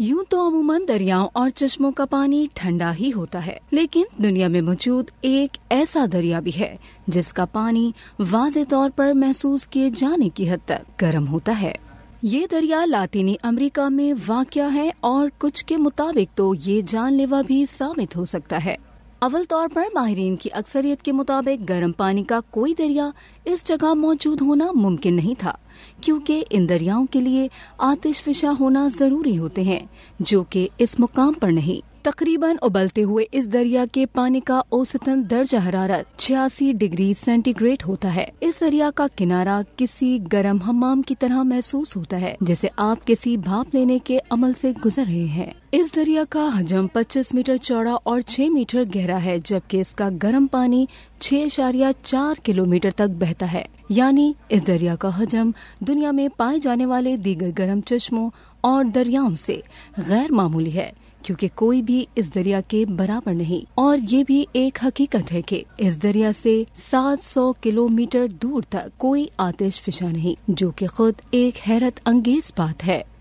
यूं तो अमूमन दरियाओं और चश्मों का पानी ठंडा ही होता है लेकिन दुनिया में मौजूद एक ऐसा दरिया भी है जिसका पानी वाज तौर पर महसूस किए जाने की हद तक गर्म होता है ये दरिया लातीनी अमेरिका में वाक़ है और कुछ के मुताबिक तो ये जानलेवा भी साबित हो सकता है अवल तौर पर माहरीन की अक्सरियत के मुताबिक गर्म पानी का कोई दरिया इस जगह मौजूद होना मुमकिन नहीं था क्योंकि इन दरियाओं के लिए आतिश फिशा होना जरूरी होते हैं जो कि इस मुकाम पर नहीं तकरीबन उबलते हुए इस दरिया के पानी का औसतन दर्जा हरारत छियासी डिग्री सेंटीग्रेड होता है इस दरिया का किनारा किसी गर्म हमाम की तरह महसूस होता है जिसे आप किसी भाप लेने के अमल से गुजर रहे हैं इस दरिया का हजम 25 मीटर चौड़ा और 6 मीटर गहरा है जबकि इसका गर्म पानी छह चार किलोमीटर तक बहता है यानी इस दरिया का हजम दुनिया में पाए जाने वाले दीगर गर्म चश्मों और दरियाओं से गैर मामूली है क्योंकि कोई भी इस दरिया के बराबर नहीं और ये भी एक हकीकत है कि इस दरिया से 700 किलोमीटर दूर तक कोई आतिश फिशा नहीं जो कि खुद एक हैरत अंगेज बात है